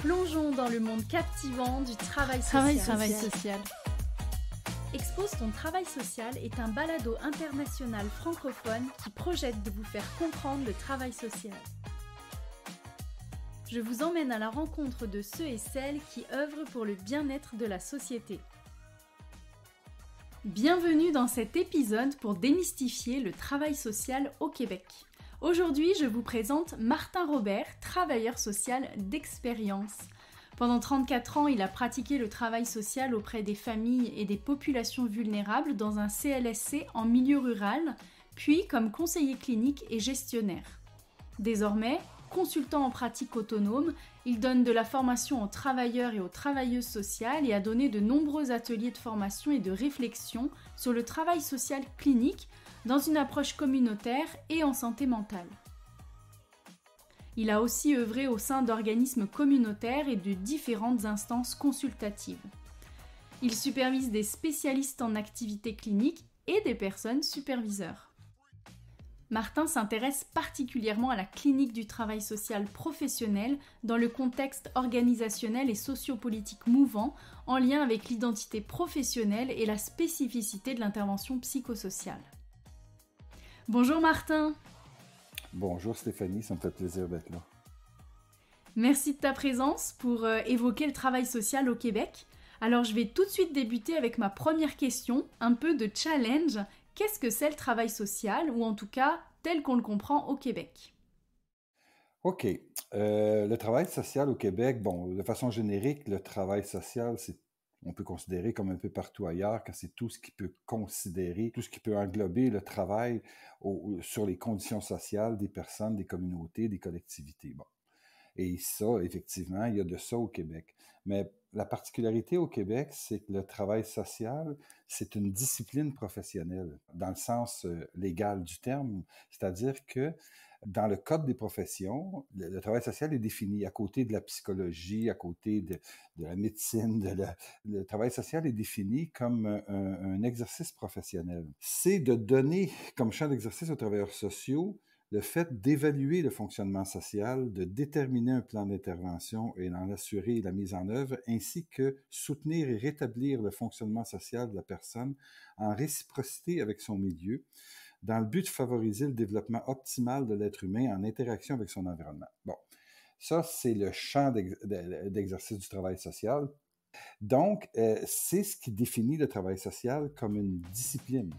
Plongeons dans le monde captivant du travail social. Expose ton travail social est un balado international francophone qui projette de vous faire comprendre le travail social. Je vous emmène à la rencontre de ceux et celles qui œuvrent pour le bien-être de la société. Bienvenue dans cet épisode pour démystifier le travail social au Québec. Aujourd'hui, je vous présente Martin Robert, travailleur social d'expérience. Pendant 34 ans, il a pratiqué le travail social auprès des familles et des populations vulnérables dans un CLSC en milieu rural, puis comme conseiller clinique et gestionnaire. Désormais, consultant en pratique autonome, il donne de la formation aux travailleurs et aux travailleuses sociales et a donné de nombreux ateliers de formation et de réflexion sur le travail social clinique dans une approche communautaire et en santé mentale. Il a aussi œuvré au sein d'organismes communautaires et de différentes instances consultatives. Il supervise des spécialistes en activité clinique et des personnes superviseurs. Martin s'intéresse particulièrement à la clinique du travail social professionnel dans le contexte organisationnel et sociopolitique mouvant en lien avec l'identité professionnelle et la spécificité de l'intervention psychosociale. Bonjour Martin. Bonjour Stéphanie, ça me fait plaisir d'être là. Merci de ta présence pour euh, évoquer le travail social au Québec. Alors je vais tout de suite débuter avec ma première question, un peu de challenge. Qu'est-ce que c'est le travail social, ou en tout cas tel qu'on le comprend au Québec OK. Euh, le travail social au Québec, bon, de façon générique, le travail social, c'est on peut considérer comme un peu partout ailleurs, que c'est tout ce qui peut considérer, tout ce qui peut englober le travail sur les conditions sociales des personnes, des communautés, des collectivités. Et ça, effectivement, il y a de ça au Québec. Mais la particularité au Québec, c'est que le travail social, c'est une discipline professionnelle dans le sens euh, légal du terme, c'est-à-dire que dans le code des professions, le, travail social est défini à côté de la psychologie, à côté de, de la médecine. le travail social est défini comme un exercice professionnel. C'est de donner comme champ d'exercice aux travailleurs sociaux le fait d'évaluer le fonctionnement social, de déterminer un plan d'intervention et d'en assurer la mise en œuvre, ainsi que soutenir et rétablir le fonctionnement social de la personne en réciprocité avec son milieu, dans le but de favoriser le développement optimal de l'être humain en interaction avec son environnement. Bon, ça, c'est le champ d'exercice du travail social. Donc, euh, c'est ce qui définit le travail social comme une discipline.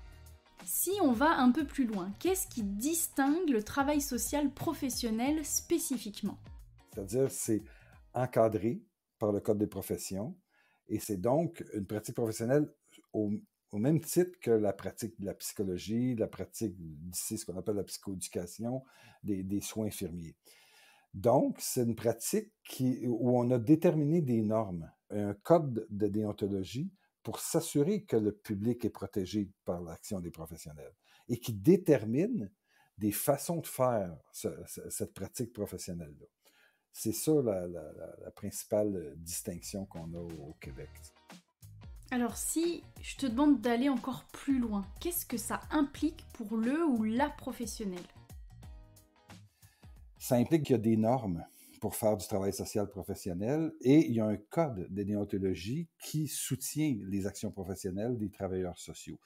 Si on va un peu plus loin, qu'est-ce qui distingue le travail social professionnel spécifiquement C'est-à-dire c'est encadré par le Code des professions et c'est donc une pratique professionnelle au, même titre que la pratique de la psychologie, la pratique d'ici ce qu'on appelle la psychoéducation, des, soins infirmiers. Donc, c'est une pratique où on a déterminé des normes, un code de déontologie pour s'assurer que le public est protégé par l'action des professionnels et qui détermine des façons de faire cette pratique professionnelle-là. C'est ça la, principale euh, distinction qu'on a au, au Québec. Alors si je te demande d'aller encore plus loin, qu'est-ce que ça implique pour le ou la professionnel Ça implique qu'il y a des normes pour faire du travail social professionnel. Et il y a un code de déontologie qui soutient les actions professionnelles des travailleurs sociaux.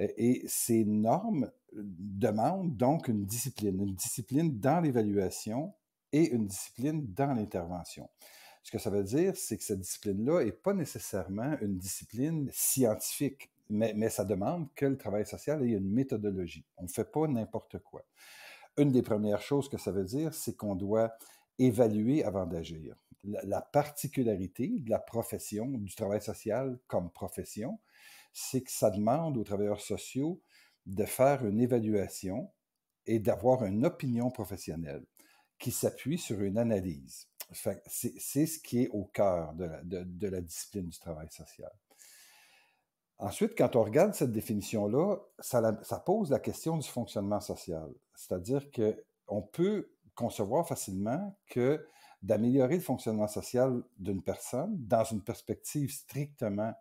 Euh, et ces normes euh, demandent donc une discipline, une discipline dans l'évaluation et une discipline dans l'intervention. Ce que ça veut dire, c'est que cette discipline-là n'est pas nécessairement une discipline scientifique, mais, mais, ça demande que le travail social ait une méthodologie. On ne fait pas n'importe quoi. Une des premières choses que ça veut dire, c'est qu'on doit évaluer avant d'agir. La, particularité de la profession, du travail social comme profession, c'est que ça demande aux travailleurs sociaux de faire une évaluation et d'avoir une opinion professionnelle qui s'appuie sur une analyse. C'est ce qui est au cœur de la, discipline du travail social. Ensuite, quand on regarde cette définition-là, ça, ça, pose la question du fonctionnement social. C'est-à-dire qu'on peut concevoir facilement que d'améliorer le fonctionnement social d'une personne dans une perspective strictement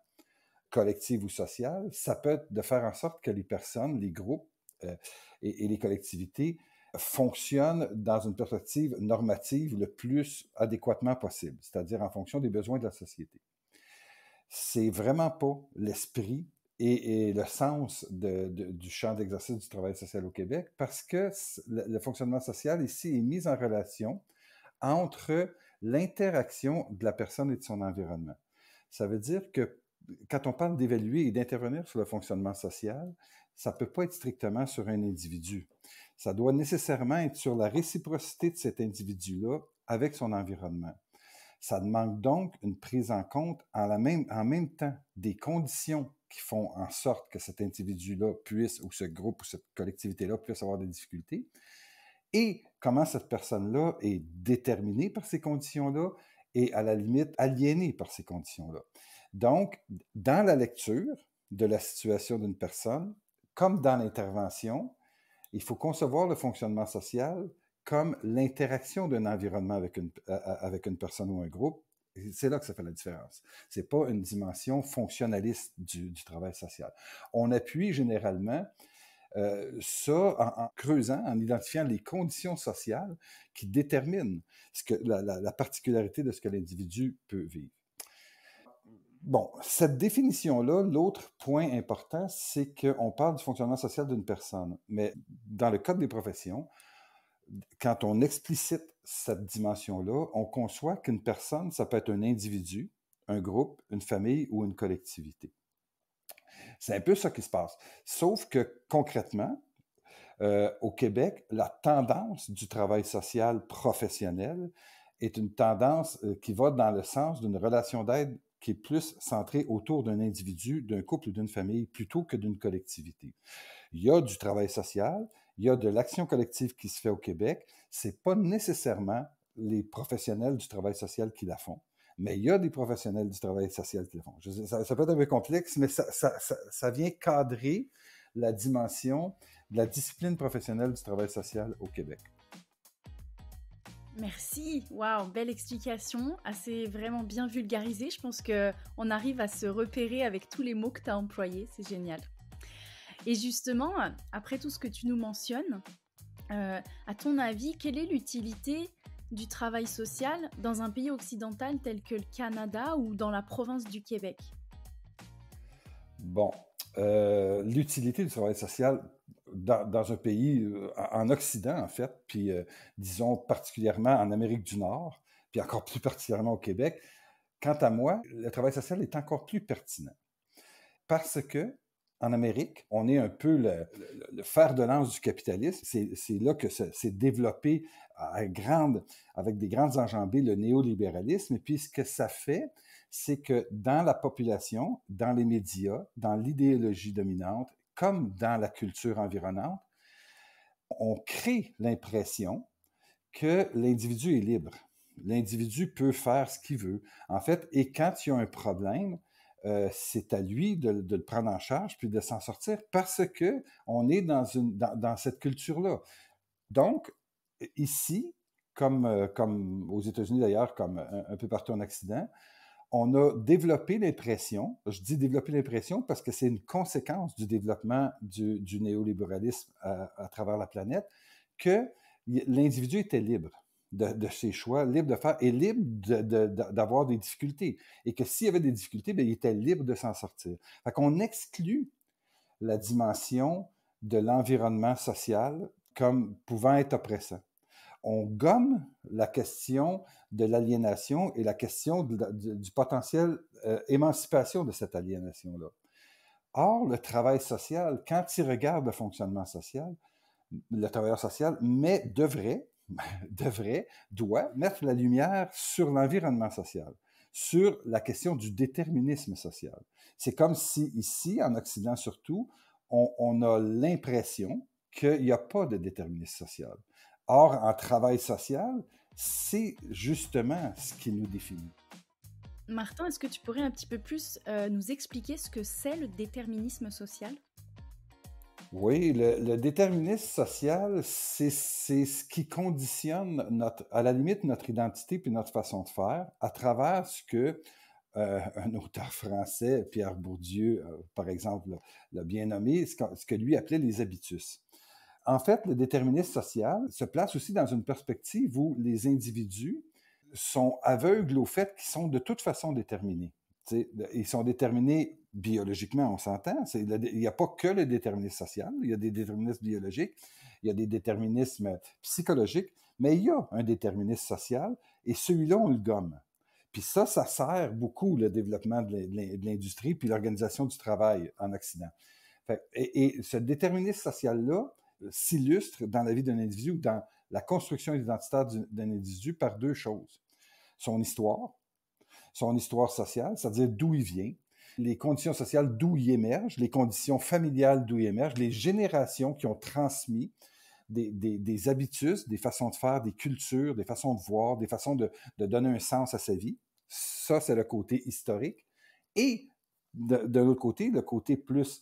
collective ou sociale, ça peut être de faire en sorte que les personnes, les groupes euh, et, et, les collectivités fonctionnent dans une perspective normative le plus adéquatement possible, c'est-à-dire en fonction des besoins de la société. C'est vraiment pas l'esprit et, le sens du champ d'exercice du travail social au Québec, parce que le, le, fonctionnement social ici est mis en relation entre l'interaction de la personne et de son environnement. Ça veut dire que quand on parle d'évaluer et d'intervenir sur le fonctionnement social, ça ne peut pas être strictement sur un individu. Ça doit nécessairement être sur la réciprocité de cet individu-là avec son environnement. Ça demande donc une prise en compte en, en même temps des conditions qui font en sorte que cet individu-là puisse, ou ce groupe, ou cette collectivité-là puisse avoir des difficultés, et comment cette personne-là est déterminée par ces conditions-là et à la limite aliénée par ces conditions-là. Donc, dans la lecture de la situation d'une personne, comme dans l'intervention, il faut concevoir le fonctionnement social comme l'interaction d'un environnement avec une, euh, euh, personne ou un groupe. C'est là que ça fait la différence. Ce n'est pas une dimension fonctionnaliste du, travail social. On appuie généralement euh, ça en, creusant, en identifiant les conditions sociales qui déterminent la, la particularité de ce que l'individu peut vivre. Bon, cette définition-là, l'autre point important, c'est qu'on parle du fonctionnement social d'une personne, mais dans le code des professions, quand on explicite cette dimension-là, on conçoit qu'une personne, ça peut être un individu, un groupe, une famille ou une collectivité. C'est un peu ça qui se passe. Sauf que concrètement, euh, au Québec, la tendance du travail social professionnel est une tendance euh, qui va dans le sens d'une relation d'aide qui est plus centrée autour d'un individu, d'un couple ou d'une famille, plutôt que d'une collectivité. Il y a du travail social, il y a de l'action collective qui se fait au Québec. C'est pas nécessairement les professionnels du travail social qui la font, mais il y a des professionnels du travail social qui la font. ça, peut être un peu complexe, mais ça, vient cadrer la dimension de la discipline professionnelle du travail social au Québec. Merci, waouh, belle explication, assez vraiment bien vulgarisée. Je pense que on arrive à se repérer avec tous les mots que tu as employés, c'est génial. Et justement, après tout ce que tu nous mentionnes, euh, à ton avis, quelle est l'utilité du travail social dans un pays occidental tel que le Canada ou dans la province du Québec Bon, euh, l'utilité du travail social dans, un pays, euh, en Occident en fait, puis disons particulièrement en Amérique du Nord, puis encore plus particulièrement au Québec, quant à moi, le travail social est encore plus pertinent. Parce que en Amérique, on est un peu le, fer de lance du capitalisme. C'est là que s'est développé à grande, avec des grandes enjambées le néolibéralisme. Et puis, ce que ça fait, c'est que dans la population, dans les médias, dans l'idéologie dominante, comme dans la culture environnante, on crée l'impression que l'individu est libre. L'individu peut faire ce qu'il veut. En fait, et quand il y a un problème, euh, c'est à lui de, le prendre en charge puis de s'en sortir parce que on est dans, une, dans, cette culture-là. Donc, ici, comme, euh, comme aux États-Unis d'ailleurs, comme un, peu partout en Occident, on a développé l'impression, je dis développer l'impression parce que c'est une conséquence du développement du, néolibéralisme à, travers la planète, que l'individu était libre de, ses choix, libre de faire et libre d'avoir des difficultés. Et que s'il y avait des difficultés, il était libre de s'en sortir. Fait qu'on exclut la dimension de l'environnement social comme pouvant être oppressant. On gomme la question de l'aliénation et la question du potentiel euh, émancipation de cette aliénation-là. Or, le travail social, quand il regarde le fonctionnement social, le travailleur social, mais devrait, devrait, doit mettre la lumière sur l'environnement social, sur la question du déterminisme social. C'est comme si ici, en Occident surtout, on, a l'impression qu'il n'y a pas de déterminisme social. Or, en travail social, c'est justement ce qui nous définit. Martin, est-ce que tu pourrais un petit peu plus euh, nous expliquer ce que c'est le déterminisme social oui, le, déterminisme social, c'est ce qui conditionne à la limite notre identité puis notre façon de faire à travers ce que euh, un auteur français, Pierre Bourdieu, euh, par exemple, l'a bien nommé, ce que, ce que, lui appelait les habitus. En fait, le déterminisme social se place aussi dans une perspective où les individus sont aveugles au fait qu'ils sont de toute façon déterminés ils sont déterminés biologiquement, on s'entend. Il n'y a pas que le déterminisme social, il y a des déterminismes biologiques, il y a des déterminismes psychologiques, mais il y a un déterminisme social et celui-là, on le gomme. Puis ça, ça sert beaucoup le développement de l'industrie puis l'organisation du travail en Occident. Et, ce déterminisme social-là euh, s'illustre dans la vie d'un individu ou dans la construction identitaire d'un individu par deux choses. Son histoire, son histoire sociale, c'est-à-dire d'où il vient, les conditions sociales d'où il émerge, les conditions familiales d'où il émerge, les générations qui ont transmis des, des, des, des façons de faire, des cultures, des façons de voir, des façons de, donner un sens à sa vie. Ça, c'est le côté historique. Et de, l'autre côté, le côté plus,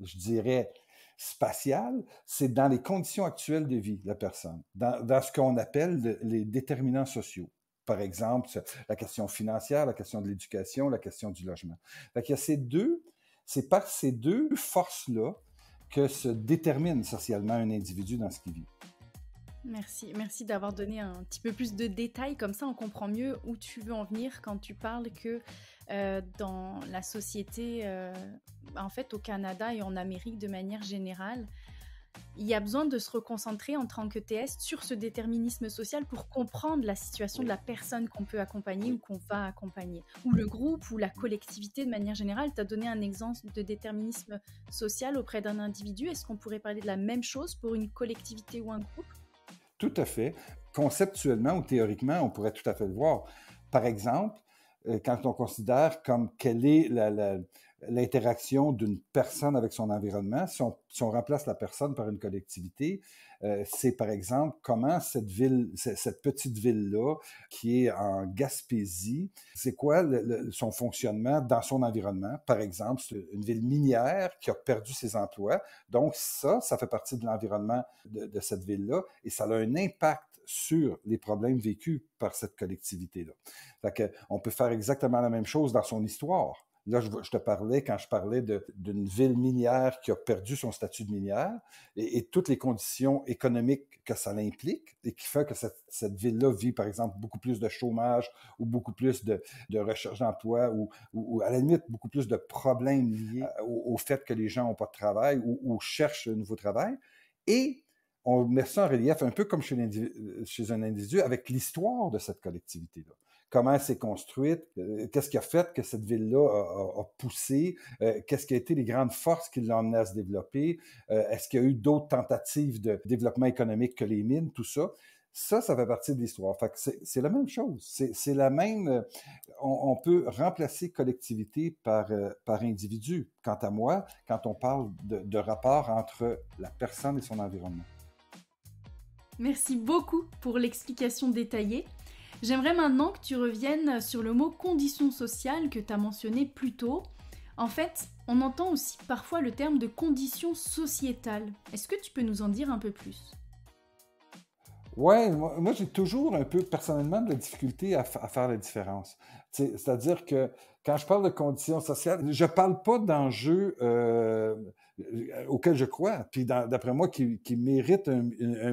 je dirais, spatial, c'est dans les conditions actuelles de vie de la personne, dans, ce qu'on appelle les déterminants sociaux par exemple, la question financière, la question de l'éducation, la question du logement. y ces deux, c'est par ces deux forces-là que se détermine socialement un individu dans ce qu'il vit. Merci, merci d'avoir donné un petit peu plus de détails, comme ça on comprend mieux où tu veux en venir quand tu parles que euh, dans la société, euh, en fait au Canada et en Amérique de manière générale, il y a besoin de se reconcentrer en tant que TS sur ce déterminisme social pour comprendre la situation de la personne qu'on peut accompagner ou qu'on va accompagner, ou le groupe ou la collectivité de manière générale. Tu as donné un exemple de déterminisme social auprès d'un individu. Est-ce qu'on pourrait parler de la même chose pour une collectivité ou un groupe Tout à fait. Conceptuellement ou théoriquement, on pourrait tout à fait le voir. Par exemple, euh, quand on considère comme quelle est la, la, l'interaction d'une personne avec son environnement. Si on, remplace la personne par une collectivité, euh, c'est par exemple comment cette ville, cette petite ville-là, qui est en Gaspésie, c'est quoi son fonctionnement dans son environnement? Par exemple, c'est une ville minière qui a perdu ses emplois. Donc ça, ça fait partie de l'environnement de, de cette ville-là et ça a un impact sur les problèmes vécus par cette collectivité-là. On peut faire exactement la même chose dans son histoire. Là, je, te parlais quand je parlais d'une ville minière qui a perdu son statut de minière et, toutes les conditions économiques que ça implique et qui fait que cette, ville-là vit, par exemple, beaucoup plus de chômage ou beaucoup plus de, recherche d'emploi ou, à la limite, beaucoup plus de problèmes liés euh, au, fait que les gens n'ont pas de travail ou, cherchent un nouveau travail. Et on met ça en relief un peu comme chez euh, un individu avec l'histoire de cette collectivité-là comment s'est construite, qu'est-ce qui a fait que cette ville-là a, poussé, euh, qu'est-ce qui a été les grandes forces qui l'ont amené à se développer, euh, est-ce qu'il y a eu d'autres tentatives de développement économique que les mines, tout ça. Ça, ça fait partie de l'histoire. c'est la même chose. C'est la même. Euh, on, peut remplacer collectivité par, par individu, quant à moi, quand on parle de, de rapport entre la personne et son environnement. Merci beaucoup pour l'explication détaillée. J'aimerais maintenant que tu reviennes sur le mot condition sociale que tu as mentionné plus tôt. En fait, on entend aussi parfois le terme de condition sociétale. Est-ce que tu peux nous en dire un peu plus oui, moi, j'ai toujours un peu personnellement de la difficulté à, faire la différence. C'est-à-dire que quand je parle de conditions sociales, je ne parle pas d'enjeux euh, euh, auxquels je crois, puis d'après moi, qui, qui mérite un,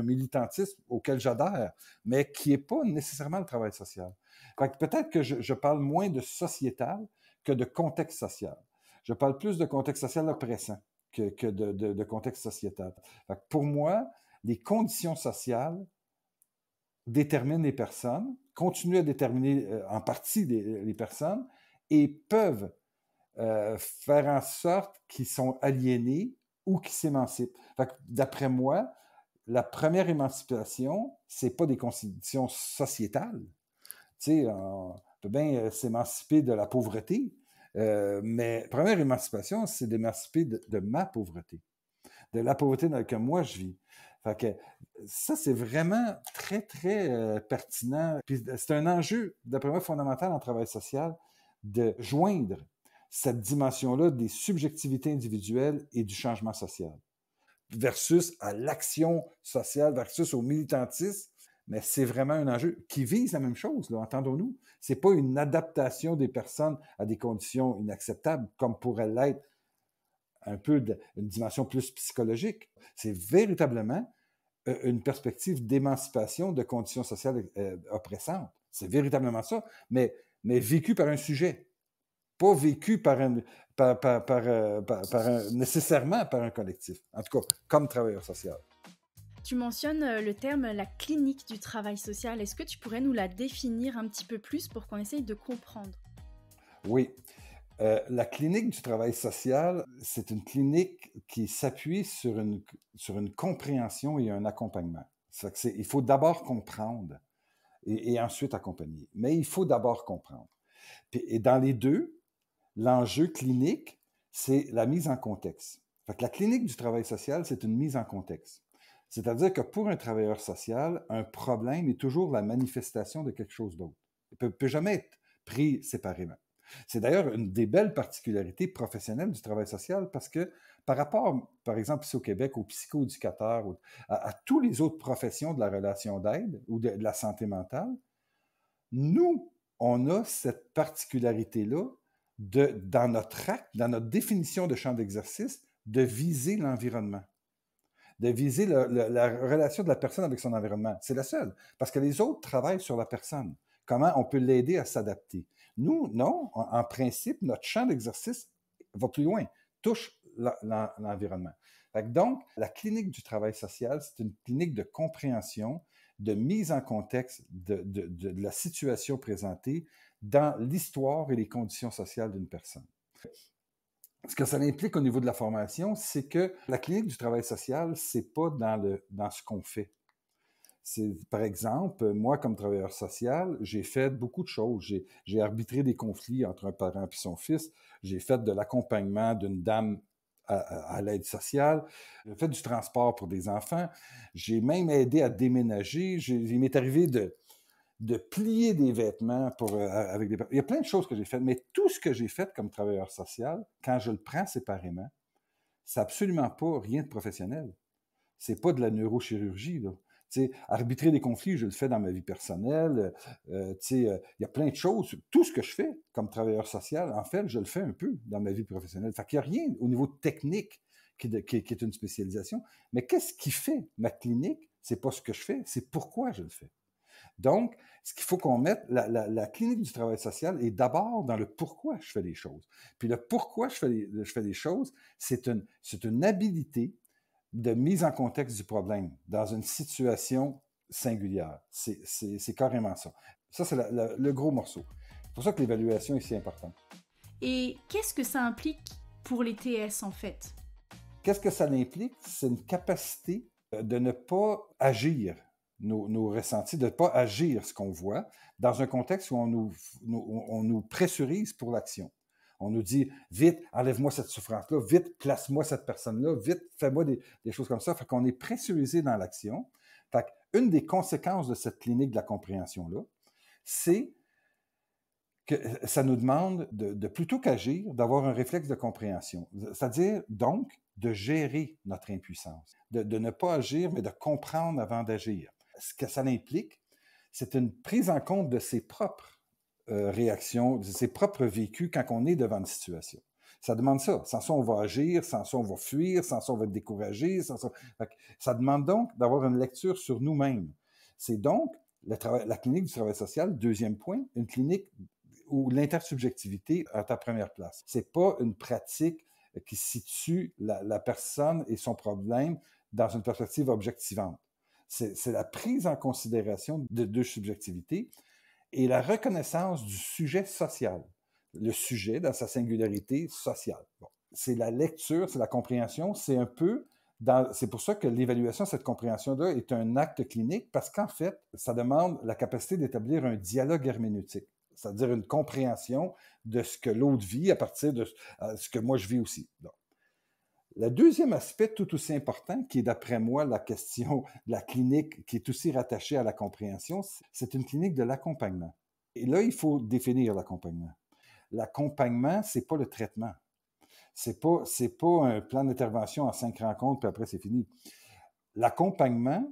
militantisme auquel j'adhère, mais qui n'est pas nécessairement le travail social. peut-être que je, parle moins de sociétal que de contexte social. Je parle plus de contexte social oppressant que, de, de, contexte sociétal. pour moi, les conditions sociales déterminent les personnes, continuent à déterminer euh, en partie euh, les, personnes et peuvent euh, faire en sorte qu'ils sont aliénés ou qu'ils s'émancipent. D'après moi, la première émancipation, c'est pas des conditions sociétales. Tu sais, on peut bien s'émanciper de la pauvreté, euh, mais première émancipation, c'est d'émanciper de, de, ma pauvreté, de la pauvreté dans laquelle moi je vis. Fait que ça, c'est vraiment très, très euh, pertinent. Puis euh, c'est un enjeu, d'après moi, fondamental en travail social de joindre cette dimension-là des subjectivités individuelles et du changement social versus à l'action sociale, versus au militantisme. Mais c'est vraiment un enjeu qui vise la même chose, entendons-nous. n'est pas une adaptation des personnes à des conditions inacceptables comme pourrait l'être un peu d'une dimension plus psychologique. C'est véritablement euh, une perspective d'émancipation de conditions sociales euh, oppressantes. C'est véritablement ça, mais, mais vécu par un sujet, pas vécu par un, par, par, par, euh, nécessairement par un collectif, en tout cas comme travailleur social. Tu mentionnes le terme la clinique du travail social. Est-ce que tu pourrais nous la définir un petit peu plus pour qu'on essaye de comprendre? Oui. Euh, la clinique du travail social, c'est une clinique qui s'appuie sur une, sur une compréhension et un accompagnement. Que il faut d'abord comprendre et, ensuite accompagner. Mais il faut d'abord comprendre. et dans les deux, l'enjeu clinique, c'est la mise en contexte. la clinique du travail social, c'est une mise en contexte. C'est-à-dire que pour un travailleur social, un problème est toujours la manifestation de quelque chose d'autre. Il ne peut jamais être pris séparément. C'est d'ailleurs une des belles particularités professionnelles du travail social parce que par rapport, par exemple, ici au Québec, aux psychoéducateurs, à, à tous les autres professions de la relation d'aide ou de, la santé mentale, nous, on a cette particularité-là dans notre acte, dans notre définition de champ d'exercice, de viser l'environnement, de viser la relation de la personne avec son environnement. C'est la seule, parce que les autres travaillent sur la personne, comment on peut l'aider à s'adapter. Nous, non, en, principe, notre champ d'exercice va plus loin, touche l'environnement. Donc, la clinique du travail social, c'est une clinique de compréhension, de mise en contexte de, la situation présentée dans l'histoire et les conditions sociales d'une personne. Ce que ça implique au niveau de la formation, c'est que la clinique du travail social, c'est pas dans ce qu'on fait. C'est, par exemple, moi, comme travailleur social, j'ai fait beaucoup de choses. J'ai, arbitré des conflits entre un parent et son fils. J'ai fait de l'accompagnement d'une dame à, l'aide sociale. J'ai fait du transport pour des enfants. J'ai même aidé à déménager. il m'est arrivé de, plier des vêtements pour, euh, avec des... Il y a plein de choses que j'ai faites, mais tout ce que j'ai fait comme travailleur social, quand je le prends séparément, c'est absolument pas rien de professionnel. C'est pas de la neurochirurgie, là arbitrer des conflits, je le fais dans ma vie personnelle. Euh, euh, euh, il y a plein de choses. Tout ce que je fais comme travailleur social, en fait, je le fais un peu dans ma vie professionnelle. Il n'y a rien au niveau technique qui, est une spécialisation. Mais qu'est-ce qui fait ma clinique? C'est pas ce que je fais, c'est pourquoi je le fais. Donc, ce qu'il faut qu'on mette, la, clinique du travail social est d'abord dans le pourquoi je fais les choses. Puis le pourquoi je fais les, choses, c'est une habilité de mise en contexte du problème dans une situation singulière. C'est carrément ça. Ça, c'est le gros morceau. C'est pour ça que l'évaluation est si importante. Et qu'est-ce que ça implique pour les TS, en fait? Qu'est-ce que ça implique? C'est une capacité euh, de ne pas agir nos, ressentis, de ne pas agir ce qu'on voit dans un contexte où on nous, on nous pressurise pour l'action. On nous dit vite, enlève-moi cette souffrance-là, vite, place-moi cette personne-là, vite, fais-moi des, choses comme ça. Fait qu'on est pressurisé dans l'action. Fait une des conséquences de cette clinique de la compréhension-là, c'est que euh, ça nous demande de, plutôt qu'agir, d'avoir un réflexe de compréhension. C'est-à-dire, donc, de gérer notre impuissance, de, de ne pas agir, mais de comprendre avant d'agir. Ce que ça implique, c'est une prise en compte de ses propres euh, réaction de ses propres vécus quand on est devant une situation. Ça demande ça. Sans ça, on va agir, sans ça, on va fuir, sans ça, on va être découragé. ça... demande donc d'avoir une lecture sur nous-mêmes. C'est donc la clinique du travail social, deuxième point, une clinique où l'intersubjectivité est à première place. C'est pas une pratique qui situe la, la, personne et son problème dans une perspective objectivante. C'est la prise en considération de deux subjectivités et la reconnaissance du sujet social, le sujet dans sa singularité sociale. c'est la lecture, c'est la compréhension, c'est un peu... C'est pour ça que l'évaluation, de cette compréhension-là, est un acte clinique, parce qu'en fait, ça demande la capacité d'établir un dialogue herméneutique c'est-à-dire une compréhension de ce que l'autre vit à partir de ce que moi je vis aussi. Donc, le deuxième aspect tout aussi important, qui est d'après moi la question de la clinique, qui est aussi rattachée à la compréhension, c'est une clinique de l'accompagnement. Et là, il faut définir l'accompagnement. L'accompagnement, c'est pas le traitement. C'est pas, pas un plan d'intervention en cinq rencontres, puis après c'est fini. L'accompagnement,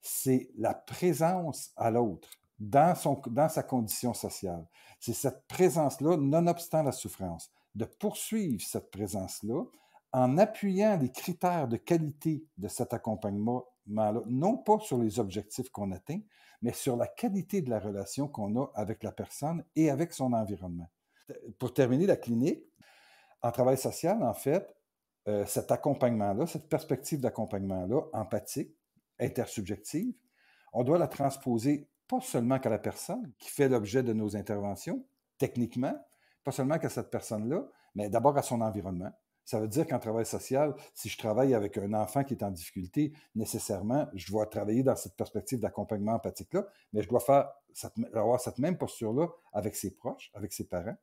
c'est la présence à l'autre dans, dans sa condition sociale. C'est cette présence-là, nonobstant la souffrance, de poursuivre cette présence-là en appuyant les critères de qualité de cet accompagnement-là, non pas sur les objectifs qu'on atteint, mais sur la qualité de la relation qu'on a avec la personne et avec son environnement. Pour terminer la clinique, en travail social, en fait, euh, cet accompagnement-là, cette perspective d'accompagnement-là, empathique, intersubjective, on doit la transposer pas seulement qu'à la personne qui fait l'objet de nos interventions, techniquement, pas seulement qu'à cette personne-là, mais d'abord à son environnement, ça veut dire qu'en travail social, si je travaille avec un enfant qui est en difficulté, nécessairement, je dois travailler dans cette perspective d'accompagnement empathique-là, mais je dois faire avoir cette même posture-là avec ses proches, avec ses parents,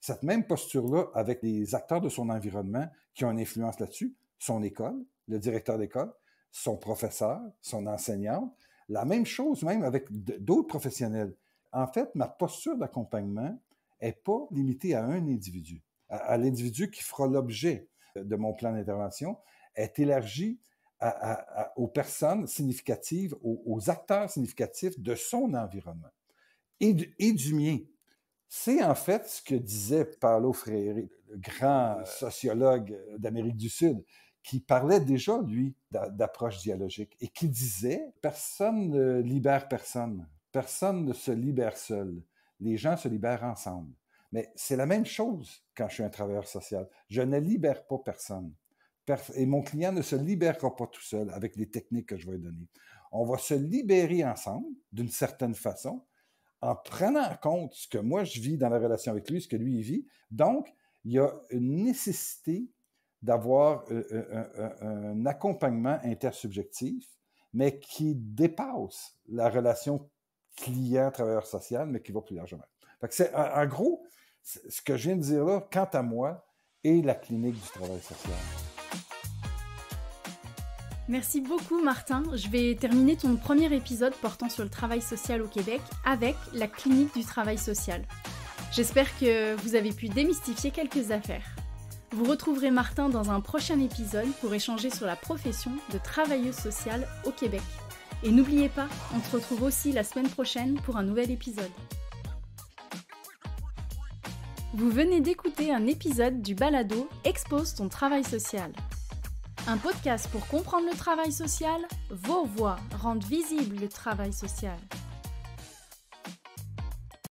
cette même posture-là avec les acteurs de son environnement qui ont une influence là-dessus, son école, le directeur d'école, son professeur, son enseignant, la même chose même avec d'autres professionnels. En fait, ma posture d'accompagnement n'est pas limitée à un individu à, l'individu qui fera l'objet de mon plan d'intervention est élargi aux personnes significatives, aux, acteurs significatifs de son environnement et du, et du mien. C'est en fait ce que disait Paulo Freire, le grand sociologue d'Amérique du Sud, qui parlait déjà, lui, d'approche dialogique et qui disait personne ne libère personne, personne ne se libère seul, les gens se libèrent ensemble. Mais c'est la même chose quand je suis un travailleur social. Je ne libère pas personne. Et mon client ne se libérera pas tout seul avec les techniques que je vais donner. On va se libérer ensemble, d'une certaine façon, en prenant en compte ce que moi je vis dans la relation avec lui, ce que lui vit. Donc, il y a une nécessité d'avoir euh, euh, euh, un accompagnement intersubjectif, mais qui dépasse la relation client-travailleur social, mais qui va plus largement. c'est, en gros, ce que je viens de dire là, quant à moi, est la clinique du travail social. Merci beaucoup Martin. Je vais terminer ton premier épisode portant sur le travail social au Québec avec la clinique du travail social. J'espère que vous avez pu démystifier quelques affaires. Vous retrouverez Martin dans un prochain épisode pour échanger sur la profession de travailleuse sociale au Québec. Et n'oubliez pas, on se retrouve aussi la semaine prochaine pour un nouvel épisode. Vous venez d'écouter un épisode du balado Expose ton travail social. Un podcast pour comprendre le travail social, vos voix rendent visible le travail social.